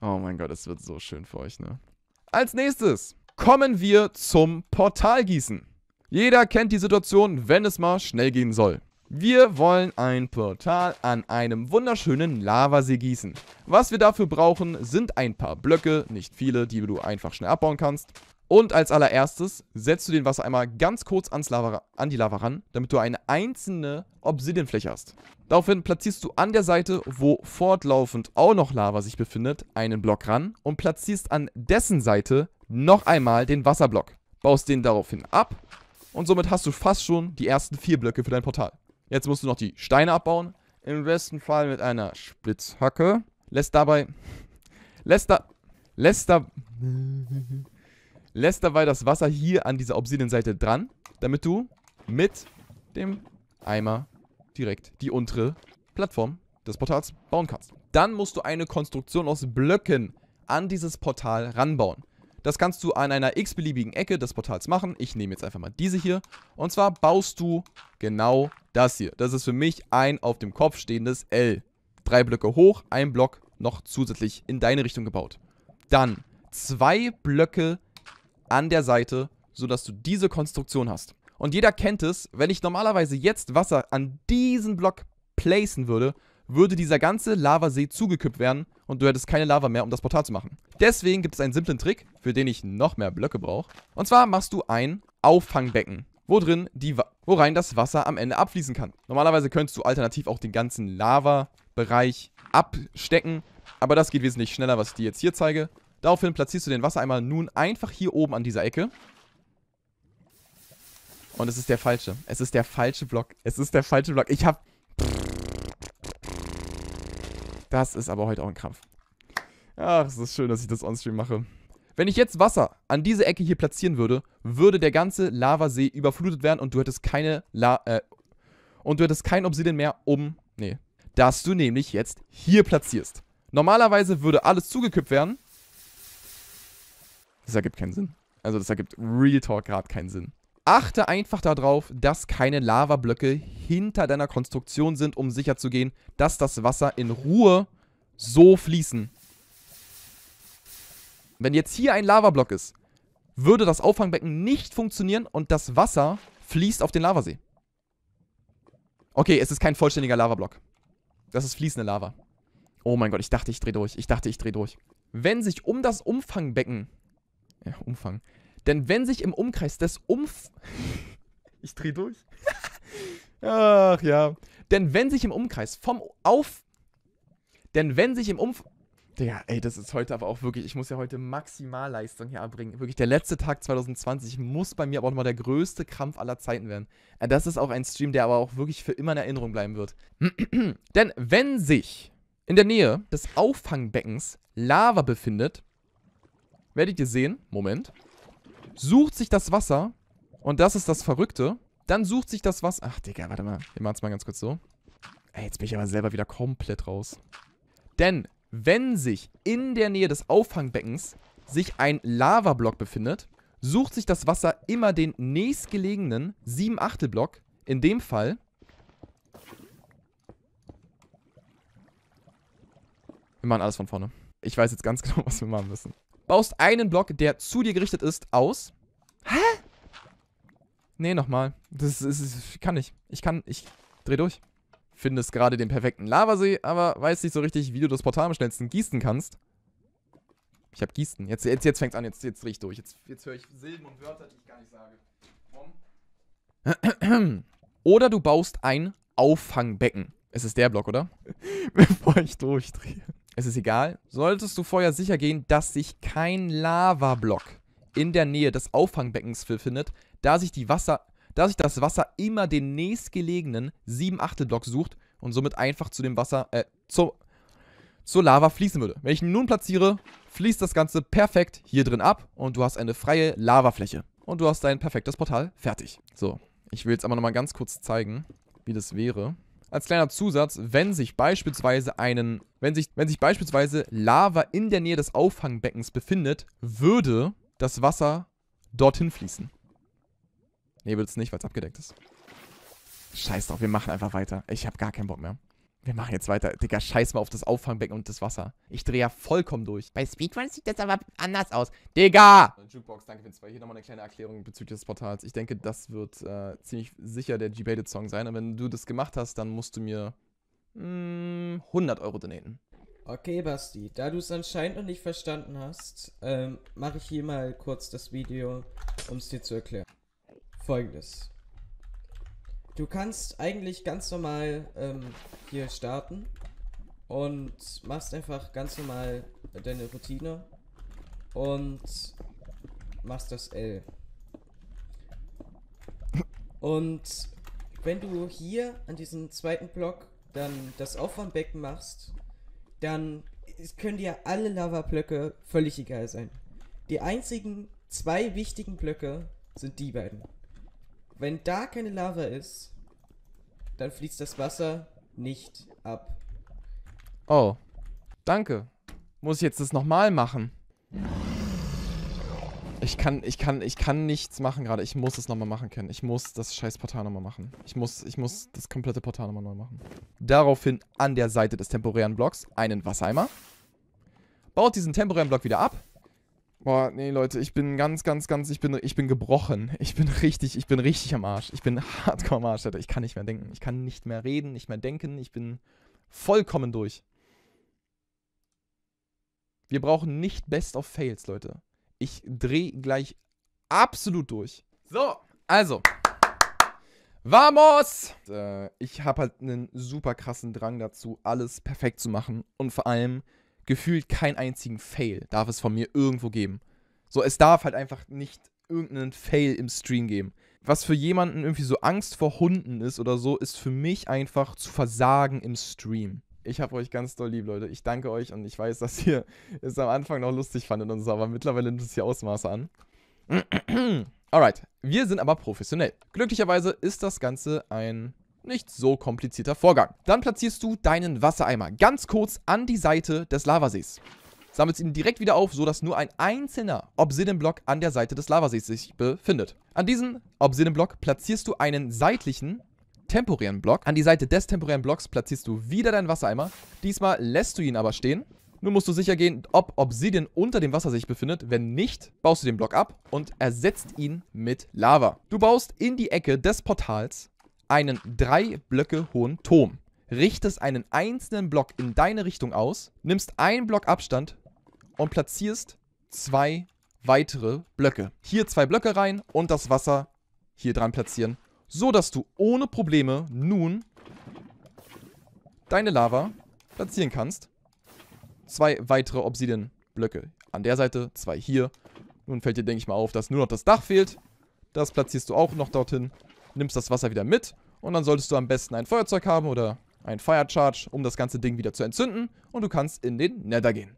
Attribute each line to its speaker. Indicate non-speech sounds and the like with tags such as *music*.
Speaker 1: Oh mein Gott, es wird so schön für euch, ne? Als nächstes kommen wir zum Portalgießen. Jeder kennt die Situation, wenn es mal schnell gehen soll. Wir wollen ein Portal an einem wunderschönen Lavasee gießen. Was wir dafür brauchen, sind ein paar Blöcke, nicht viele, die du einfach schnell abbauen kannst. Und als allererstes setzt du den Wassereimer ganz kurz ans Lava, an die Lava ran, damit du eine einzelne Obsidianfläche hast. Daraufhin platzierst du an der Seite, wo fortlaufend auch noch Lava sich befindet, einen Block ran und platzierst an dessen Seite noch einmal den Wasserblock. Baust den daraufhin ab und somit hast du fast schon die ersten vier Blöcke für dein Portal. Jetzt musst du noch die Steine abbauen, im besten Fall mit einer Spitzhacke. Lässt dabei... Lässt da... Lässt da... Lässt dabei das Wasser hier an dieser Obsidian-Seite dran, damit du mit dem Eimer direkt die untere Plattform des Portals bauen kannst. Dann musst du eine Konstruktion aus Blöcken an dieses Portal ranbauen. Das kannst du an einer x-beliebigen Ecke des Portals machen. Ich nehme jetzt einfach mal diese hier. Und zwar baust du genau das hier. Das ist für mich ein auf dem Kopf stehendes L. Drei Blöcke hoch, ein Block noch zusätzlich in deine Richtung gebaut. Dann zwei Blöcke an der Seite, sodass du diese Konstruktion hast. Und jeder kennt es, wenn ich normalerweise jetzt Wasser an diesen Block placen würde, würde dieser ganze Lavasee zugekippt werden und du hättest keine Lava mehr, um das Portal zu machen. Deswegen gibt es einen simplen Trick, für den ich noch mehr Blöcke brauche. Und zwar machst du ein Auffangbecken, wo drin die, wo rein das Wasser am Ende abfließen kann. Normalerweise könntest du alternativ auch den ganzen Lava-Bereich abstecken, aber das geht wesentlich schneller, was ich dir jetzt hier zeige. Daraufhin platzierst du den Wassereimer nun einfach hier oben an dieser Ecke und es ist der falsche. Es ist der falsche Block. Es ist der falsche Block. Ich hab... Das ist aber heute auch ein Krampf. Ach, es ist schön, dass ich das onstream mache. Wenn ich jetzt Wasser an diese Ecke hier platzieren würde, würde der ganze Lavasee überflutet werden und du hättest keine La äh, und du hättest kein Obsidian mehr um... Nee. Dass du nämlich jetzt hier platzierst. Normalerweise würde alles zugekippt werden. Das ergibt keinen Sinn. Also das ergibt Real Talk gerade keinen Sinn. Achte einfach darauf, dass keine Lavablöcke hinter deiner Konstruktion sind, um sicherzugehen, dass das Wasser in Ruhe so fließen. Wenn jetzt hier ein Lavablock ist, würde das Auffangbecken nicht funktionieren und das Wasser fließt auf den Lavasee. Okay, es ist kein vollständiger Lavablock. Das ist fließende Lava. Oh mein Gott, ich dachte, ich drehe durch. Ich dachte, ich drehe durch. Wenn sich um das Umfangbecken... Ja, Umfang. Denn wenn sich im Umkreis des Umf... *laughs* ich dreh durch. *laughs* Ach ja. Denn wenn sich im Umkreis vom Auf... Denn wenn sich im Umf... Digga, ey, das ist heute aber auch wirklich, ich muss ja heute Maximalleistung hier abbringen. Wirklich, der letzte Tag 2020 muss bei mir aber auch nochmal der größte Krampf aller Zeiten werden. Äh, das ist auch ein Stream, der aber auch wirklich für immer in Erinnerung bleiben wird. *clears throat* Denn wenn sich in der Nähe des Auffangbeckens Lava befindet, werdet ihr sehen, Moment, sucht sich das Wasser. Und das ist das Verrückte. Dann sucht sich das Wasser. Ach, Digga, warte mal. Wir machen es mal ganz kurz so. Ey, jetzt bin ich aber selber wieder komplett raus. Denn wenn sich in der Nähe des Auffangbeckens sich ein Lavablock befindet, sucht sich das Wasser immer den nächstgelegenen 7 Achtel Block. In dem Fall... Wir machen alles von vorne. Ich weiß jetzt ganz *laughs* genau, was wir machen müssen baust einen Block, der zu dir gerichtet ist, aus. Hä? Nee, nochmal. Das ist, ich kann nicht. Ich kann, ich dreh durch. Findest gerade den perfekten Lavasee, aber weiß nicht so richtig, wie du das Portal am schnellsten gießen kannst. Ich hab Gießen. Jetzt, jetzt, jetzt fängt's an, jetzt, jetzt riech durch. Jetzt, jetzt höre ich Silben und Wörter, die ich gar nicht sage. Warum? Oder du baust ein Auffangbecken. Es ist der Block, oder? *laughs* Bevor ich durchdrehe es ist egal. Solltest du vorher sicher gehen, dass sich kein Lavablock in der Nähe des Auffangbeckens befindet, da sich, die Wasser, da sich das Wasser immer den nächstgelegenen 7 8 Block sucht und somit einfach zu dem Wasser, äh, zu, zur Lava fließen würde. Wenn ich ihn nun platziere, fließt das Ganze perfekt hier drin ab und du hast eine freie Lavafläche. Und du hast dein perfektes Portal fertig. So, ich will jetzt aber nochmal ganz kurz zeigen, wie das wäre als kleiner Zusatz, wenn sich beispielsweise einen, wenn sich, wenn sich beispielsweise Lava in der Nähe des Auffangbeckens befindet, würde das Wasser dorthin fließen. Nee, würde es nicht, weil es abgedeckt ist. Scheiß drauf, wir machen einfach weiter. Ich habe gar keinen Bock mehr. Wir machen jetzt weiter. Digga, scheiß mal auf das Auffangbecken und das Wasser. Ich drehe ja vollkommen durch. Bei Speedruns sieht das aber anders aus. Digga! Äh, Jukebox, danke für zwei. Hier nochmal eine kleine Erklärung bezüglich des Portals. Ich denke, das wird äh, ziemlich sicher der G-Baited-Song sein. Und wenn du das gemacht hast, dann musst du mir mh, hm, 100 Euro donaten. Okay, Basti, da du es anscheinend noch nicht verstanden hast, ähm, mache ich hier mal kurz das Video, um es dir zu erklären. Folgendes. Du kannst eigentlich ganz normal ähm, hier starten und machst einfach ganz normal deine Routine und machst das L. Und wenn du hier an diesem zweiten Block dann das Aufwandbecken machst, dann können dir alle Lava-Blöcke völlig egal sein. Die einzigen zwei wichtigen Blöcke sind die beiden. Wenn da keine Lava ist, dann fließt das Wasser nicht ab. Oh, danke. Muss ich jetzt das nochmal machen? Ich kann, ich kann, ich kann nichts machen gerade. Ich muss es nochmal machen, Ken. Ich muss das scheiß Portal nochmal machen. Ich muss, ich muss das komplette Portal nochmal neu machen. Daraufhin an der Seite des temporären Blocks einen Wassereimer. Baut diesen temporären Block wieder ab. Boah, nee, Leute, ich bin ganz, ganz, ganz, ich bin, ich bin gebrochen. Ich bin richtig, ich bin richtig am Arsch. Ich bin hardcore am Arsch, Alter. Ich kann nicht mehr denken. Ich kann nicht mehr reden, nicht mehr denken. Ich bin vollkommen durch. Wir brauchen nicht Best of Fails, Leute. Ich drehe gleich absolut durch. So, also. Vamos! Äh, ich habe halt einen super krassen Drang dazu, alles perfekt zu machen. Und vor allem gefühlt keinen einzigen Fail darf es von mir irgendwo geben. So, es darf halt einfach nicht irgendeinen Fail im Stream geben. Was für jemanden irgendwie so Angst vor Hunden ist oder so, ist für mich einfach zu versagen im Stream. Ich hab euch ganz doll lieb, Leute. Ich danke euch und ich weiß, dass ihr *laughs* es am Anfang noch lustig fandet und so, aber mittlerweile nimmt es hier Ausmaße an. *clears throat* Alright, wir sind aber professionell. Glücklicherweise ist das Ganze ein nicht so komplizierter Vorgang. Dann platzierst du deinen Wassereimer ganz kurz an die Seite des Lavasees. Sammelst ihn direkt wieder auf, sodass nur ein einzelner Obsidian-Block an der Seite des Lavasees sich befindet. An diesem Obsidian-Block platzierst du einen seitlichen temporären Block. An die Seite des temporären Blocks platzierst du wieder deinen Wassereimer. Diesmal lässt du ihn aber stehen. Nun musst du sicher gehen, ob Obsidian unter dem Wasser sich befindet. Wenn nicht, baust du den Block ab und ersetzt ihn mit Lava. Du baust in die Ecke des Portals einen drei Blöcke hohen Turm. Richtest einen einzelnen Block in deine Richtung aus, nimmst einen Block Abstand und platzierst zwei weitere Blöcke. Hier zwei Blöcke rein und das Wasser hier dran platzieren, so dass du ohne Probleme nun deine Lava platzieren kannst. Zwei weitere Obsidian-Blöcke an der Seite, zwei hier. Nun fällt dir, denke ich mal, auf, dass nur noch das Dach fehlt. Das platzierst du auch noch dorthin nimmst das Wasser wieder mit und dann solltest du am besten ein Feuerzeug haben oder ein Fire Charge, um das ganze Ding wieder zu entzünden und du kannst in den Nether gehen.